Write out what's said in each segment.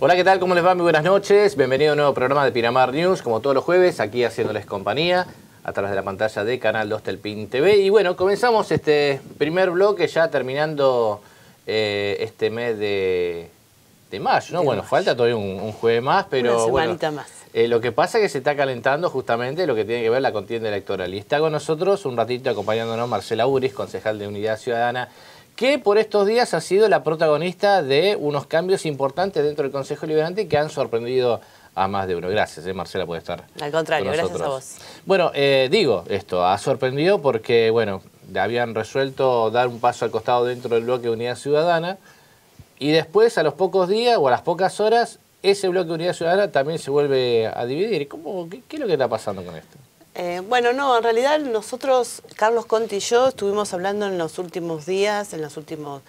Hola, ¿qué tal? ¿Cómo les va? Muy buenas noches. Bienvenido a un nuevo programa de Piramar News, como todos los jueves, aquí haciéndoles compañía a través de la pantalla de Canal 2 Telpin TV. Y bueno, comenzamos este primer bloque ya terminando eh, este mes de, mayo, ¿no? bueno, falta todavía un, jueves más, pero Una bueno. más. Eh, lo que pasa es que se está calentando justamente lo que tiene que ver la contienda electoral. Y está con nosotros un ratito acompañándonos Marcela Uris, concejal de Unidad Ciudadana que por estos días ha sido la protagonista de unos cambios importantes dentro del Consejo Liberante que han sorprendido a más de uno. Gracias, eh, Marcela, por estar. Al contrario, gracias a vos. Bueno, eh, digo esto, ha sorprendido porque, bueno, habían resuelto dar un paso al costado dentro del bloque de Unidad Ciudadana y después, a los pocos días o a las pocas horas, ese bloque de Unidad Ciudadana también se vuelve a dividir. ¿Cómo, qué es lo que está pasando con esto? Eh, bueno, no, en realidad nosotros, Carlos Conti y yo, estuvimos hablando en los últimos días, en las últimas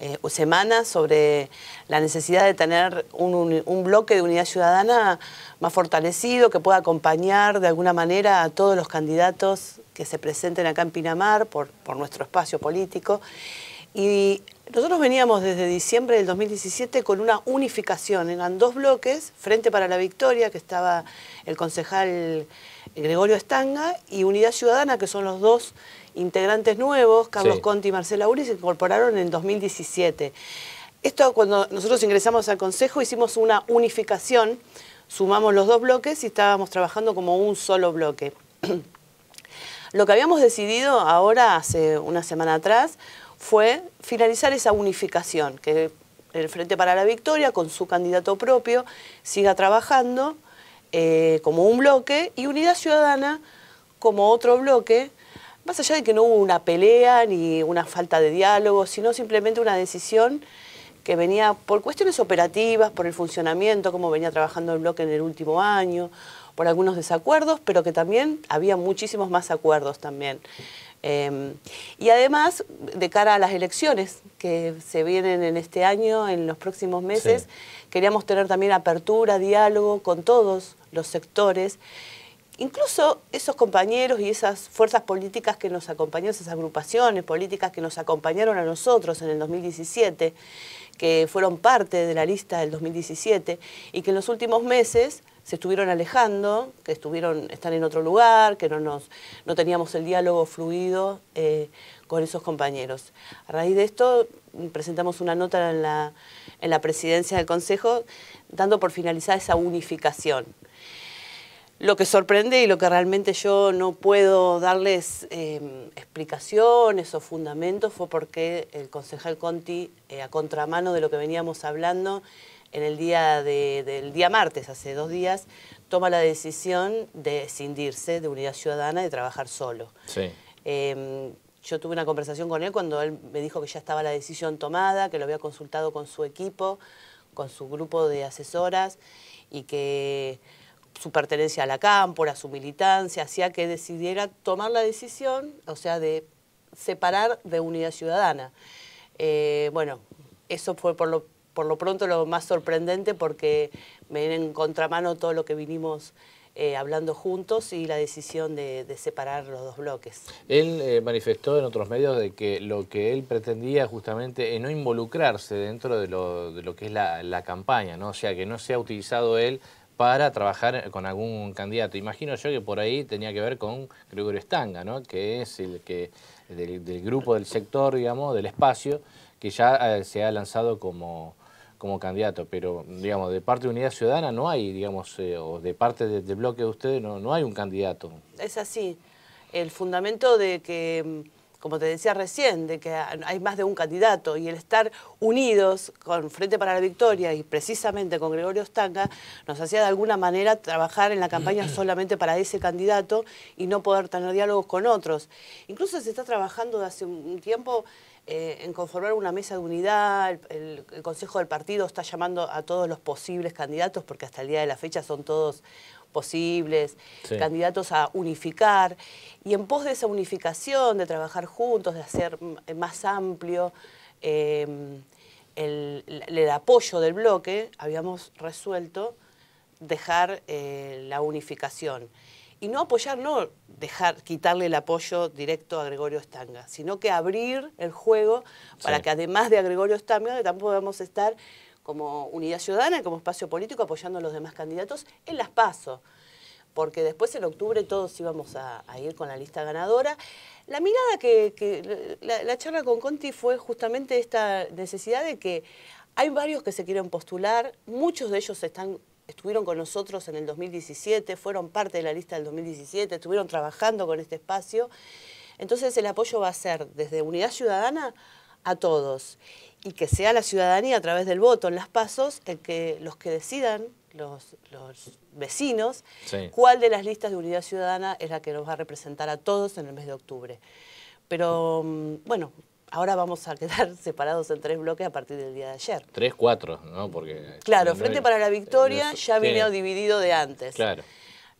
eh, semanas, sobre la necesidad de tener un, bloque de unidad ciudadana más fortalecido, que pueda acompañar de alguna manera a todos los candidatos que se presenten acá en Pinamar por, por nuestro espacio político. Y nosotros veníamos desde diciembre del 2017 con una unificación, eran dos bloques, Frente para la Victoria, que estaba el concejal Gregorio Estanga y Unidad Ciudadana, que son los dos integrantes nuevos, Carlos Conti y Marcela Uri, se incorporaron en 2017. Esto cuando nosotros ingresamos al Consejo hicimos una unificación, sumamos los dos bloques y estábamos trabajando como un solo bloque. Lo que habíamos decidido ahora, hace una semana atrás, fue finalizar esa unificación, que el Frente para la Victoria, con su candidato propio, siga trabajando eh, como un bloque y Unidad Ciudadana como otro bloque, más allá de que no hubo una pelea ni una falta de diálogo, sino simplemente una decisión que venía por cuestiones operativas, por el funcionamiento, cómo venía trabajando el bloque en el último año, por algunos desacuerdos, pero que también había muchísimos más acuerdos también. Em, y además, de cara a las elecciones que se vienen en este año, en los próximos meses, queríamos tener también apertura, diálogo con todos los sectores, incluso esos compañeros y esas fuerzas políticas que nos acompañaron, esas agrupaciones políticas que nos acompañaron a nosotros en el 2017, que fueron parte de la lista del 2017 y que en los últimos meses se estuvieron alejando, que estuvieron, están en otro lugar, que no, nos, no teníamos el diálogo fluido eh, con esos compañeros. A raíz de esto presentamos una nota en la, presidencia del Consejo dando por finalizada esa unificación. Lo que sorprende y lo que realmente yo no puedo darles eh, explicaciones o fundamentos fue porque el concejal Conti, eh, a contramano de lo que veníamos hablando, en el día del día martes, hace dos días, toma la decisión de escindirse de Unidad Ciudadana y de trabajar solo. Em, yo tuve una conversación con él cuando él me dijo que ya estaba la decisión tomada, que lo había consultado con su equipo, con su grupo de asesoras y que su pertenencia a la cámpora, su militancia, hacía que decidiera tomar la decisión, o sea, de separar de Unidad Ciudadana. Eh, bueno, eso fue por lo por lo pronto lo más sorprendente porque me viene en contramano todo lo que vinimos eh, hablando juntos y la decisión de, separar los dos bloques. Él eh, manifestó en otros medios de que lo que él pretendía justamente es no involucrarse dentro de lo, que es la, campaña, ¿no? o sea, que no se ha utilizado él para trabajar con algún candidato. Imagino yo que por ahí tenía que ver con Gregorio Estanga, ¿no? que es el que del, grupo del sector, digamos, del espacio, que ya eh, se ha lanzado como como candidato, pero digamos, de parte de Unidad Ciudadana no hay, digamos, eh, o de parte del bloque de ustedes no, no hay un candidato. Es así. El fundamento de que, mm, como te decía recién, de que hay más de un candidato y el estar unidos con Frente para la Victoria y precisamente con Gregorio Ostanga, nos hacía de alguna manera trabajar en la campaña solamente para ese candidato y no poder tener diálogos con otros. Incluso se está trabajando desde hace un tiempo eh, en conformar una mesa de unidad, el, Consejo del Partido está llamando a todos los posibles candidatos, porque hasta el día de la fecha son todos posibles, candidatos a unificar, y en pos de esa unificación, de trabajar juntos, de hacer eh, más amplio em, el, apoyo del bloque, habíamos resuelto dejar eh, la unificación y no apoyar, no dejar, quitarle el apoyo directo a Gregorio Stanga, sino que abrir el juego para que además de a Gregorio Stanga, tampoco podamos estar como unidad ciudadana, como espacio político, apoyando a los demás candidatos en las pasos porque después en octubre todos íbamos a, ir con la lista ganadora. La mirada que, la, la, charla con Conti fue justamente esta necesidad de que hay varios que se quieren postular, muchos de ellos están estuvieron con nosotros en el 2017, fueron parte de la lista del 2017, estuvieron trabajando con este espacio. Entonces el apoyo va a ser desde Unidad Ciudadana a todos y que sea la ciudadanía a través del voto en las pasos el que los que decidan los, los vecinos cuál de las listas de unidad ciudadana es la que nos va a representar a todos en el mes de octubre. Pero mm, bueno, ahora vamos a quedar separados en tres bloques a partir del día de ayer. Tres, cuatro, ¿no? Porque claro, Frente para la eh, Victoria ya viene dividido de antes. Claro.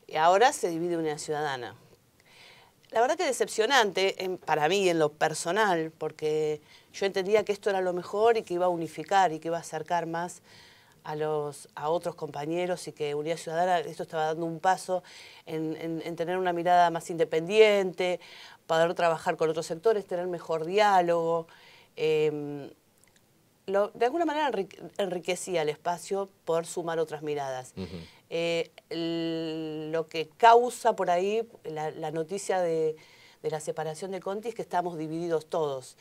Y ahora se divide Unidad ciudadana. La verdad que decepcionante para mí en lo personal, porque yo entendía que esto era lo mejor y que iba a unificar y que iba a acercar más a, los, a otros compañeros y que Unidad Ciudadana, esto estaba dando un paso en tener una mirada más independiente, poder trabajar con otros sectores, tener mejor diálogo. Em, de alguna manera enriquecía el espacio poder sumar otras miradas. Eh, lo que causa por ahí la, noticia de, de la separación de Conti es que estamos divididos todos.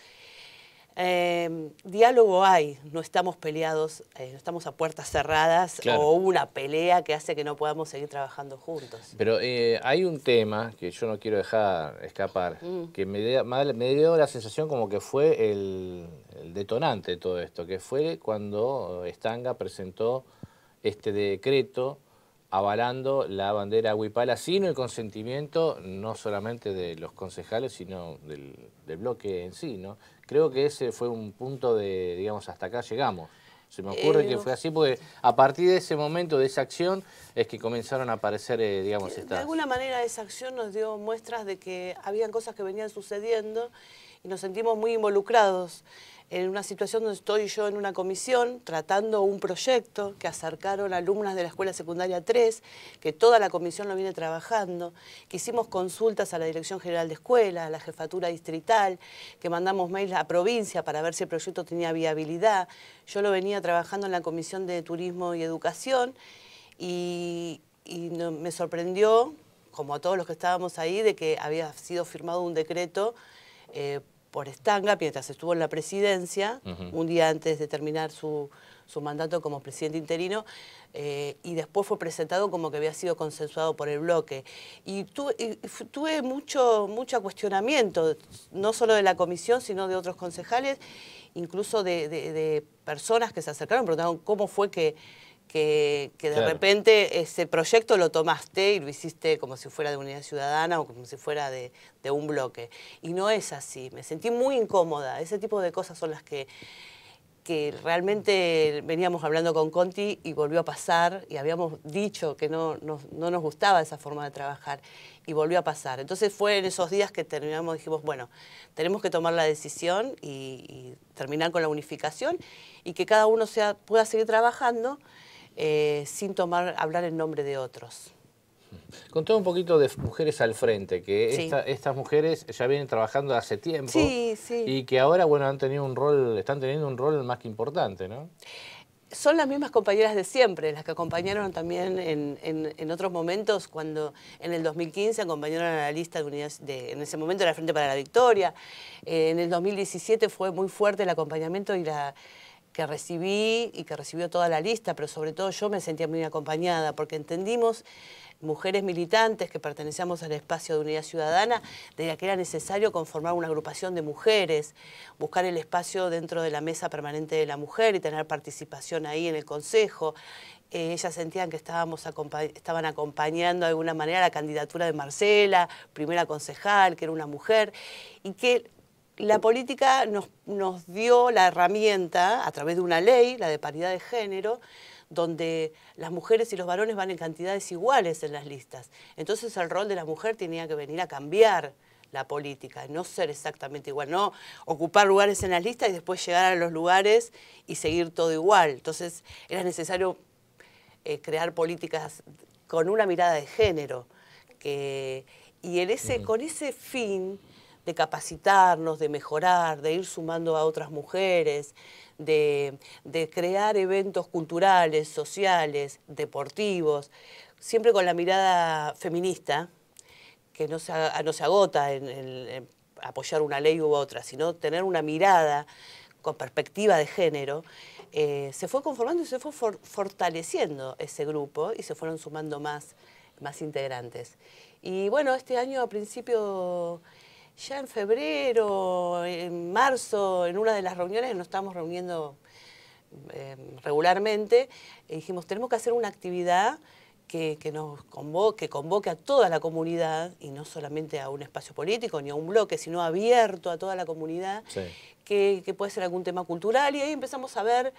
Em, diálogo hay, no estamos peleados, eh, no estamos a puertas cerradas o una pelea que hace que no podamos seguir trabajando juntos. Pero eh, hay un tema que yo no quiero dejar escapar, mm. que me, me, dio la sensación como que fue el, el, detonante de todo esto, que fue cuando Estanga presentó este decreto avalando la bandera huipala sino el consentimiento no solamente de los concejales, sino del, bloque en sí, ¿no? Creo que ese fue un punto de, digamos, hasta acá llegamos. Se me ocurre que eh, fue así porque a partir de ese momento, de esa acción, es que comenzaron a aparecer, eh, digamos, estas... De alguna manera esa acción nos dio muestras de que habían cosas que venían sucediendo y nos sentimos muy involucrados en una situación donde estoy yo en una comisión tratando un proyecto que acercaron alumnas de la Escuela Secundaria 3, que toda la comisión lo viene trabajando, que hicimos consultas a la Dirección General de Escuela, a la Jefatura Distrital, que mandamos mails a provincia para ver si el proyecto tenía viabilidad. Yo lo venía trabajando en la Comisión de Turismo y Educación y, me sorprendió, como a todos los que estábamos ahí, de que había sido firmado un decreto eh, por Estanga mientras estuvo en la presidencia, un día antes de terminar su, mandato como presidente interino, eh, y después fue presentado como que había sido consensuado por el bloque. Y tuve, mucho, mucho cuestionamiento, no solo de la comisión, sino de otros concejales, incluso de, de personas que se acercaron, preguntaron cómo fue que que, de repente ese proyecto lo tomaste y lo hiciste como si fuera de unidad ciudadana o como si fuera de, un bloque. Y no es así, me sentí muy incómoda. Ese tipo de cosas son las que que realmente veníamos hablando con Conti y volvió a pasar y habíamos dicho que no, no, no, nos gustaba esa forma de trabajar y volvió a pasar. Entonces fue en esos días que terminamos, dijimos, bueno, tenemos que tomar la decisión y, y terminar con la unificación y que cada uno sea, pueda seguir trabajando eh, sin tomar, hablar en nombre de otros. Contame un poquito de Mujeres al Frente, que estas mujeres ya vienen trabajando hace tiempo y que ahora bueno, han tenido un rol, están teniendo un rol más que importante, ¿no? Son las mismas compañeras de siempre, las que acompañaron también en, otros momentos, cuando en el 2015 acompañaron a la lista de unidades, de, en ese momento era Frente para la Victoria, eh, en el 2017 fue muy fuerte el acompañamiento y la que recibí y que recibió toda la lista, pero sobre todo yo me sentía muy acompañada porque entendimos mujeres militantes que pertenecíamos al espacio de unidad ciudadana, de que era necesario conformar una agrupación de mujeres, buscar el espacio dentro de la mesa permanente de la mujer y tener participación ahí en el consejo. Eh, ellas sentían que estábamos estaban acompañando de alguna manera la candidatura de Marcela, primera concejal, que era una mujer, y que la política nos, dio la herramienta a través de una ley, la de paridad de género, donde las mujeres y los varones van en cantidades iguales en las listas. Entonces el rol de la mujer tenía que venir a cambiar la política, no ser exactamente igual, no ocupar lugares en las listas y después llegar a los lugares y seguir todo igual. Entonces era necesario eh, crear políticas con una mirada de género. y en ese, con ese fin de capacitarnos, de mejorar, de ir sumando a otras mujeres, de, crear eventos culturales, sociales, deportivos, siempre con la mirada feminista, que no se, no se agota en, apoyar una ley u otra, sino tener una mirada con perspectiva de género, eh, se fue conformando y se fue fortaleciendo ese grupo y se fueron sumando más, más integrantes. Y bueno, este año a principio ya en febrero, en marzo, en una de las reuniones nos estamos reuniendo eh, regularmente, eh, dijimos, tenemos que hacer una actividad que, nos convoque, convoque a toda la comunidad, y no solamente a un espacio político ni a un bloque, sino abierto a toda la comunidad, que, puede ser algún tema cultural, y ahí empezamos a ver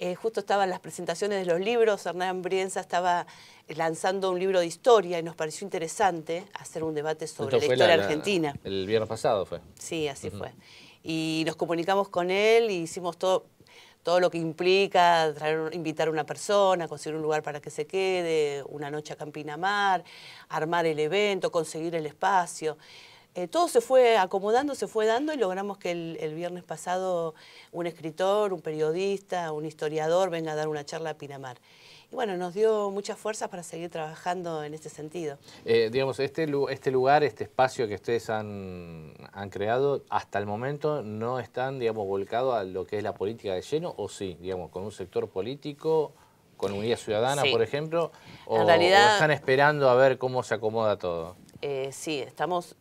eh, justo estaban las presentaciones de los libros, Hernán Brienza estaba lanzando un libro de historia y nos pareció interesante hacer un debate sobre la historia argentina. el viernes pasado fue. Sí, así fue. Y nos comunicamos con él y hicimos todo, todo lo que implica invitar a una persona, conseguir un lugar para que se quede, una noche a Campina Mar, armar el evento, conseguir el espacio. Eh, todo se fue acomodando, se fue dando y logramos que el, viernes pasado un escritor, un periodista, un historiador venga a dar una charla a Pinamar. Y bueno, nos dio muchas fuerzas para seguir trabajando en este sentido. Eh, digamos, este, este, lugar, este espacio que ustedes han, han, creado, hasta el momento no están, digamos, volcados a lo que es la política de lleno, o sí, digamos, con un sector político con Unidad Ciudadana, por ejemplo, o, están esperando a ver cómo se acomoda todo? Eh, sí, estamos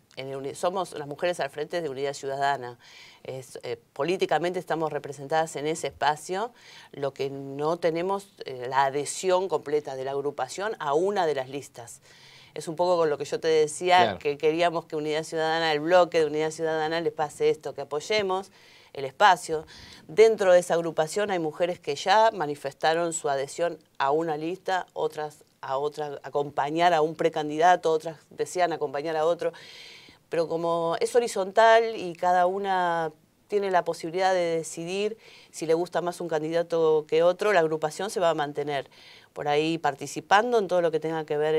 somos las mujeres al frente de Unidad Ciudadana. Eh, políticamente estamos representadas en ese espacio, lo que no tenemos eh, la adhesión completa de la agrupación a una de las listas. Es un poco con lo que yo te decía, que queríamos que Unidad Ciudadana, el bloque de Unidad Ciudadana, les pase esto, que apoyemos el espacio. Dentro de esa agrupación hay mujeres que ya manifestaron su adhesión a una lista, otras a otra, acompañar a un precandidato, otras desean acompañar a otro pero como es horizontal y cada una tiene la posibilidad de decidir si le gusta más un candidato que otro, la agrupación se va a mantener por ahí participando en todo lo que tenga que ver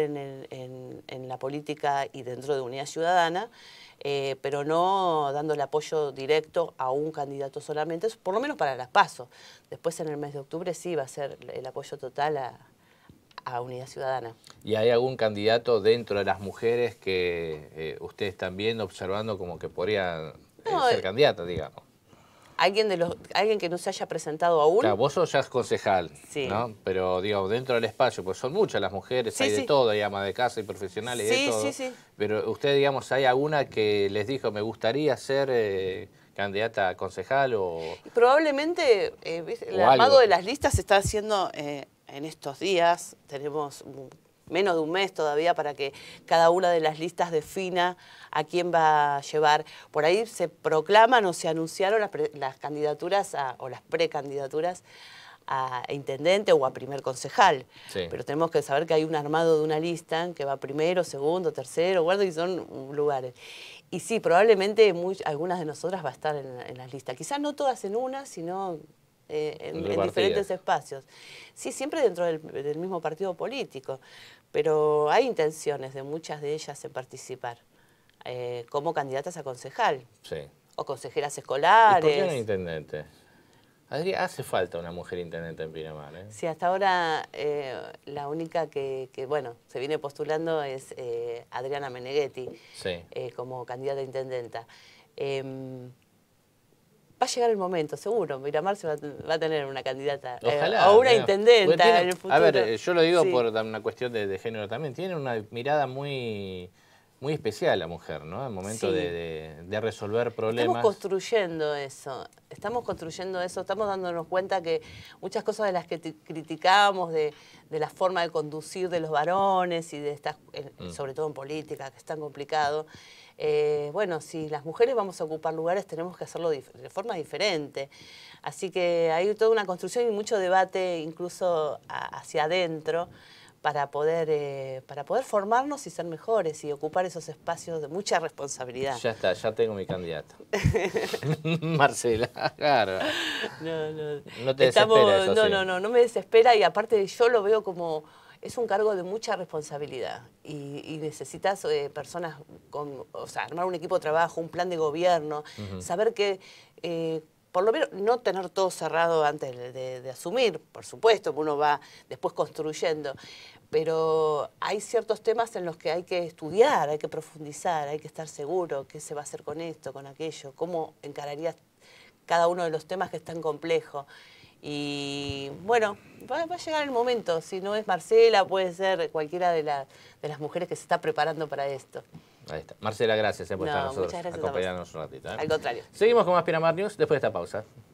en, la política y dentro de Unidad Ciudadana, eh, pero no dando el apoyo directo a un candidato solamente, por lo menos para las pasos. Después en el mes de octubre sí va a ser el apoyo total a, a Unidad Ciudadana. ¿Y hay algún candidato dentro de las mujeres que eh, ustedes también viendo, observando como que podría eh, ser eh, candidata, digamos? Alguien, de los, alguien que no se haya presentado aún. Claro, vos sos ya concejal, sí. ¿no? Pero, digamos, dentro del espacio, pues son muchas las mujeres, hay de todo, hay ama de casa, y profesionales, sí, todo. Sí, sí, Pero usted, digamos, ¿hay alguna que les dijo, me gustaría ser candidata a concejal o...? Probablemente el armado de las listas se está haciendo en estos días, tenemos menos de un mes todavía para que cada una de las listas defina a quién va a llevar. Por ahí se proclaman o se anunciaron las, candidaturas o las precandidaturas a intendente o a primer concejal. Pero tenemos que saber que hay un armado de una lista que va primero, segundo, tercero, guardo y son lugares. Y sí, probablemente algunas de nosotras va a estar en, en las listas. Quizás no todas en una, sino eh, en, diferentes espacios. Sí, siempre dentro del, mismo partido político, pero hay intenciones de muchas de ellas en participar eh, como candidatas a concejal. O consejeras escolares. ¿Y por intendente? hace falta una mujer intendente en Pinamar. ¿eh? Sí, hasta ahora la única que, bueno, se viene postulando es Adriana Meneghetti como candidata a intendenta. Em, va a llegar el momento, seguro. Miramar se va, a tener una candidata eh, o una intendenta en el futuro. A ver, eh, yo lo digo por una cuestión de, género también. Tiene una mirada muy muy especial la mujer, ¿no? Al momento de, resolver problemas. Estamos construyendo eso, estamos construyendo eso, estamos dándonos cuenta que muchas cosas de las que criticábamos, de, la forma de conducir de los varones y de estas, eh, mm. sobre todo en política, que es tan complicado, eh, bueno, si las mujeres vamos a ocupar lugares tenemos que hacerlo de forma diferente. Así que hay toda una construcción y mucho debate incluso hacia adentro para poder, eh, para poder formarnos y ser mejores y ocupar esos espacios de mucha responsabilidad. Ya está, ya tengo mi candidato. Marcela, claro. No, no. No te no, no, no me desespera y aparte yo lo veo como es un cargo de mucha responsabilidad y, necesitas eh, personas con, o sea, armar un equipo de trabajo, un plan de gobierno, saber que, eh, por lo menos, no tener todo cerrado antes de, asumir, por supuesto, que uno va después construyendo, pero hay ciertos temas en los que hay que estudiar, hay que profundizar, hay que estar seguro qué se va a hacer con esto, con aquello, cómo encararías cada uno de los temas que es tan complejo. Y bueno, va, a llegar el momento, si no es Marcela, puede ser cualquiera de, de las mujeres que se está preparando para esto. Ahí está. Marcela, gracias eh, por estar nosotros, acompañarnos un ratito. ¿eh? Al contrario. Seguimos con más Piramar News después de esta pausa.